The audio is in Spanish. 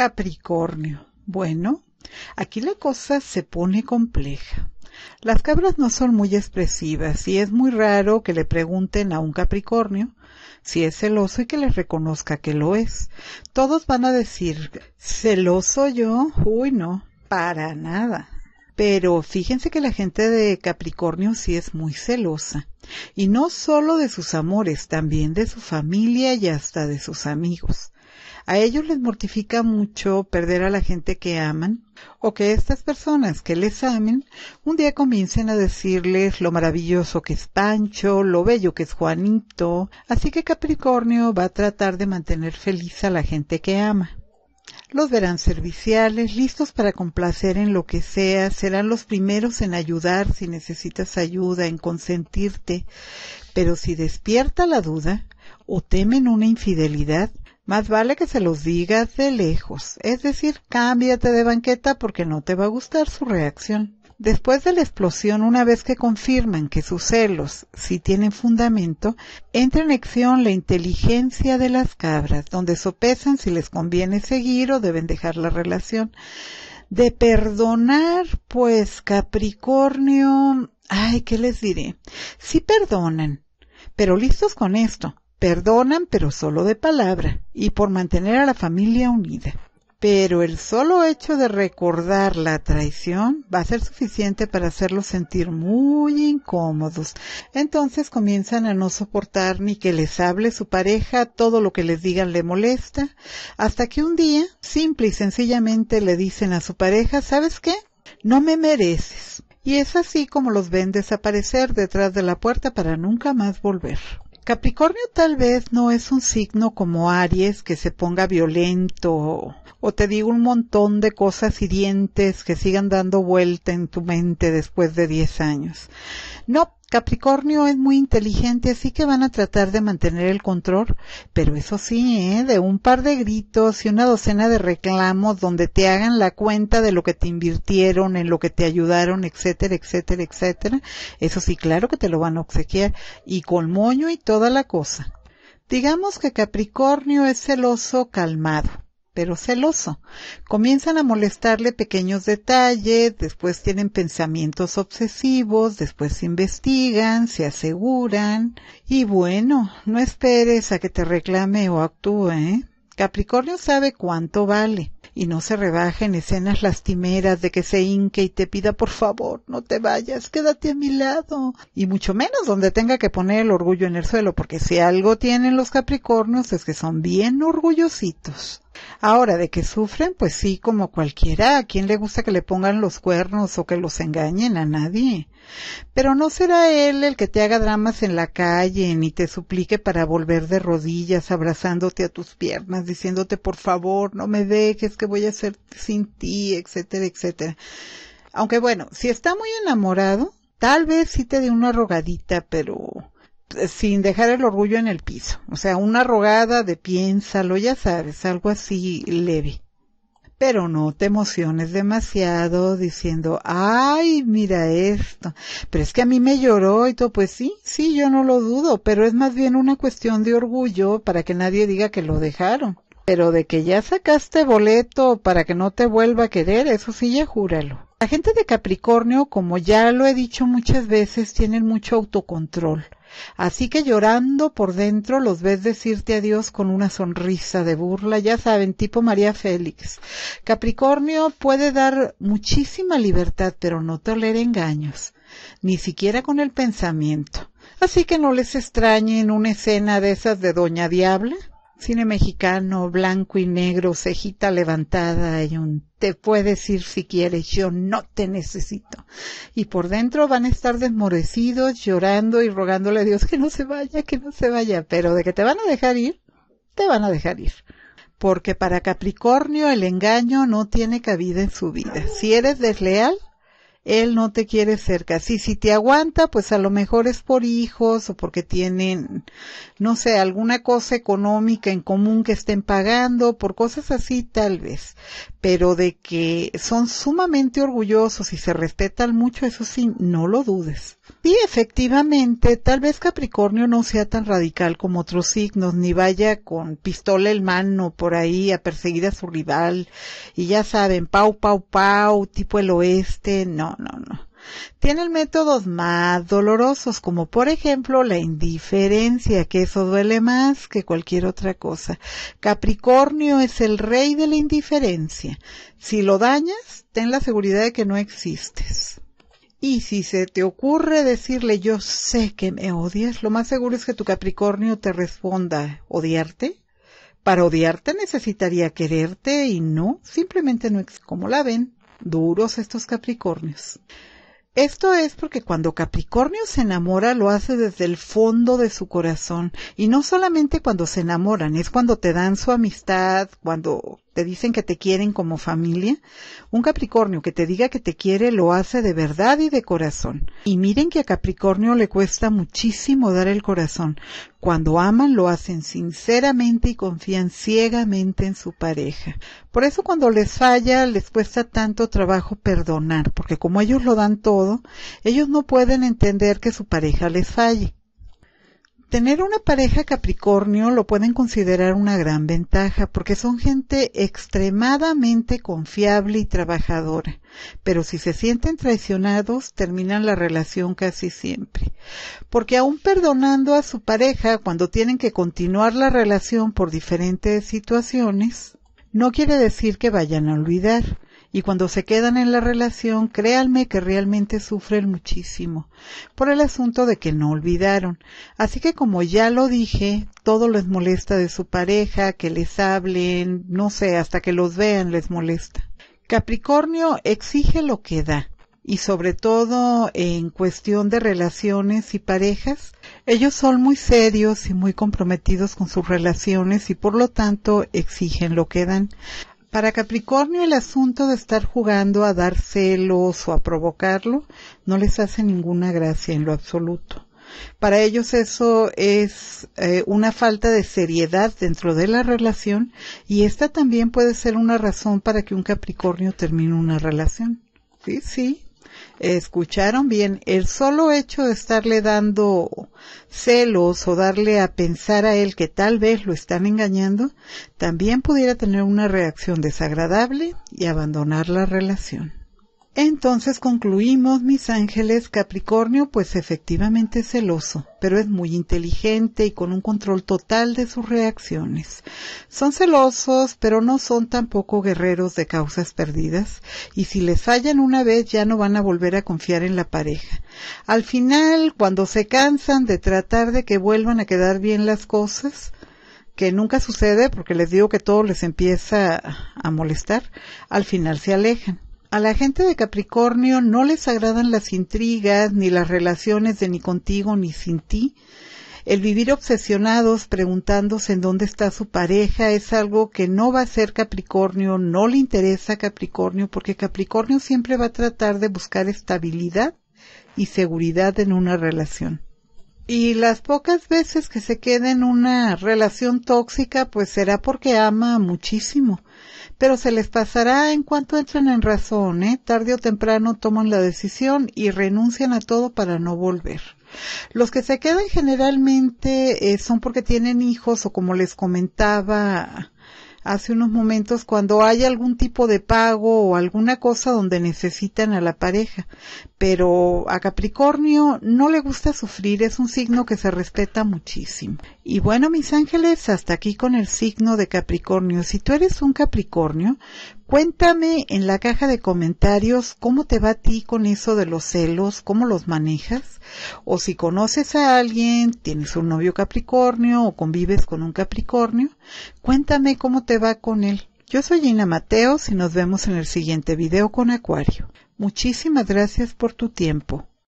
Capricornio. Bueno, aquí la cosa se pone compleja. Las cabras no son muy expresivas y es muy raro que le pregunten a un Capricornio si es celoso y que le reconozca que lo es. Todos van a decir, celoso yo, uy no, para nada. Pero fíjense que la gente de Capricornio sí es muy celosa. Y no solo de sus amores, también de su familia y hasta de sus amigos. A ellos les mortifica mucho perder a la gente que aman o que estas personas que les amen un día comiencen a decirles lo maravilloso que es Pancho, lo bello que es Juanito. Así que Capricornio va a tratar de mantener feliz a la gente que ama. Los verán serviciales, listos para complacer en lo que sea, serán los primeros en ayudar si necesitas ayuda, en consentirte. Pero si despierta la duda o temen una infidelidad, más vale que se los digas de lejos, es decir, cámbiate de banqueta porque no te va a gustar su reacción. Después de la explosión, una vez que confirman que sus celos sí si tienen fundamento, entra en acción la inteligencia de las cabras, donde sopesan si les conviene seguir o deben dejar la relación. De perdonar, pues Capricornio, ay, ¿qué les diré? Sí perdonan, pero listos con esto. Perdonan, pero solo de palabra, y por mantener a la familia unida. Pero el solo hecho de recordar la traición va a ser suficiente para hacerlos sentir muy incómodos. Entonces comienzan a no soportar ni que les hable su pareja, todo lo que les digan le molesta, hasta que un día, simple y sencillamente, le dicen a su pareja, ¿sabes qué? No me mereces. Y es así como los ven desaparecer detrás de la puerta para nunca más volver. Capricornio tal vez no es un signo como Aries que se ponga violento o te diga un montón de cosas hirientes que sigan dando vuelta en tu mente después de 10 años. No, Capricornio es muy inteligente, así que van a tratar de mantener el control, pero eso sí, ¿eh? de un par de gritos y una docena de reclamos donde te hagan la cuenta de lo que te invirtieron, en lo que te ayudaron, etcétera, etcétera, etcétera. Eso sí, claro que te lo van a obsequiar y con moño y toda la cosa. Digamos que Capricornio es celoso calmado pero celoso. Comienzan a molestarle pequeños detalles, después tienen pensamientos obsesivos, después investigan, se aseguran y bueno, no esperes a que te reclame o actúe. ¿eh? Capricornio sabe cuánto vale y no se rebaja en escenas lastimeras de que se hinque y te pida por favor, no te vayas, quédate a mi lado, y mucho menos donde tenga que poner el orgullo en el suelo, porque si algo tienen los Capricornios es que son bien orgullositos. Ahora, de que sufren, pues sí, como cualquiera, ¿a quién le gusta que le pongan los cuernos o que los engañen? A nadie. Pero no será él el que te haga dramas en la calle, ni te suplique para volver de rodillas, abrazándote a tus piernas, diciéndote por favor, no me dejes, que voy a ser sin ti, etcétera, etcétera. Aunque bueno, si está muy enamorado, tal vez sí te dé una rogadita, pero sin dejar el orgullo en el piso. O sea, una rogada de piénsalo, ya sabes, algo así leve. Pero no te emociones demasiado diciendo, ay, mira esto. Pero es que a mí me lloró y todo. Pues sí, sí, yo no lo dudo, pero es más bien una cuestión de orgullo para que nadie diga que lo dejaron. Pero de que ya sacaste boleto para que no te vuelva a querer, eso sí, ya júralo. La gente de Capricornio, como ya lo he dicho muchas veces, tienen mucho autocontrol Así que llorando por dentro los ves decirte adiós con una sonrisa de burla, ya saben, tipo María Félix. Capricornio puede dar muchísima libertad, pero no tolera engaños, ni siquiera con el pensamiento. Así que no les en una escena de esas de Doña Diabla Cine mexicano, blanco y negro, cejita levantada y un te puedes ir si quieres, yo no te necesito. Y por dentro van a estar desmorecidos, llorando y rogándole a Dios que no se vaya, que no se vaya, pero de que te van a dejar ir, te van a dejar ir porque para Capricornio el engaño no tiene cabida en su vida. Si eres desleal, él no te quiere cerca. Sí, si te aguanta, pues a lo mejor es por hijos o porque tienen, no sé, alguna cosa económica en común que estén pagando, por cosas así tal vez. Pero de que son sumamente orgullosos y se respetan mucho, eso sí, no lo dudes. Y efectivamente, tal vez Capricornio no sea tan radical como otros signos, ni vaya con pistola en mano por ahí a perseguir a su rival. Y ya saben, pau, pau, pau, tipo el oeste, no no, no, no. Tienen métodos más dolorosos, como por ejemplo la indiferencia, que eso duele más que cualquier otra cosa. Capricornio es el rey de la indiferencia. Si lo dañas, ten la seguridad de que no existes. Y si se te ocurre decirle yo sé que me odias, lo más seguro es que tu Capricornio te responda odiarte. Para odiarte necesitaría quererte y no, simplemente no es como la ven. Duros estos Capricornios. Esto es porque cuando Capricornio se enamora lo hace desde el fondo de su corazón y no solamente cuando se enamoran, es cuando te dan su amistad, cuando te dicen que te quieren como familia, un Capricornio que te diga que te quiere lo hace de verdad y de corazón. Y miren que a Capricornio le cuesta muchísimo dar el corazón. Cuando aman lo hacen sinceramente y confían ciegamente en su pareja. Por eso cuando les falla les cuesta tanto trabajo perdonar, porque como ellos lo dan todo, ellos no pueden entender que su pareja les falle. Tener una pareja Capricornio lo pueden considerar una gran ventaja porque son gente extremadamente confiable y trabajadora, pero si se sienten traicionados terminan la relación casi siempre, porque aún perdonando a su pareja cuando tienen que continuar la relación por diferentes situaciones, no quiere decir que vayan a olvidar. Y cuando se quedan en la relación, créanme que realmente sufren muchísimo por el asunto de que no olvidaron. Así que como ya lo dije, todo les molesta de su pareja, que les hablen, no sé, hasta que los vean les molesta. Capricornio exige lo que da y sobre todo en cuestión de relaciones y parejas, ellos son muy serios y muy comprometidos con sus relaciones y por lo tanto exigen lo que dan. Para Capricornio el asunto de estar jugando a dar celos o a provocarlo no les hace ninguna gracia en lo absoluto. Para ellos eso es eh, una falta de seriedad dentro de la relación y esta también puede ser una razón para que un Capricornio termine una relación. Sí, sí, escucharon bien, el solo hecho de estarle dando celos o darle a pensar a él que tal vez lo están engañando, también pudiera tener una reacción desagradable y abandonar la relación. Entonces concluimos, mis ángeles, Capricornio pues efectivamente celoso, pero es muy inteligente y con un control total de sus reacciones. Son celosos, pero no son tampoco guerreros de causas perdidas, y si les fallan una vez ya no van a volver a confiar en la pareja. Al final, cuando se cansan de tratar de que vuelvan a quedar bien las cosas, que nunca sucede porque les digo que todo les empieza a molestar, al final se alejan. A la gente de Capricornio no les agradan las intrigas ni las relaciones de ni contigo ni sin ti. El vivir obsesionados preguntándose en dónde está su pareja es algo que no va a ser Capricornio, no le interesa Capricornio porque Capricornio siempre va a tratar de buscar estabilidad y seguridad en una relación. Y las pocas veces que se queda en una relación tóxica, pues será porque ama muchísimo. Pero se les pasará en cuanto entren en razón, ¿eh? Tarde o temprano toman la decisión y renuncian a todo para no volver. Los que se quedan generalmente eh, son porque tienen hijos o como les comentaba hace unos momentos cuando hay algún tipo de pago o alguna cosa donde necesitan a la pareja. Pero a Capricornio no le gusta sufrir, es un signo que se respeta muchísimo. Y bueno, mis ángeles, hasta aquí con el signo de Capricornio. Si tú eres un Capricornio, Cuéntame en la caja de comentarios cómo te va a ti con eso de los celos, cómo los manejas, o si conoces a alguien, tienes un novio Capricornio o convives con un Capricornio, cuéntame cómo te va con él. Yo soy Gina Mateos y nos vemos en el siguiente video con Acuario. Muchísimas gracias por tu tiempo.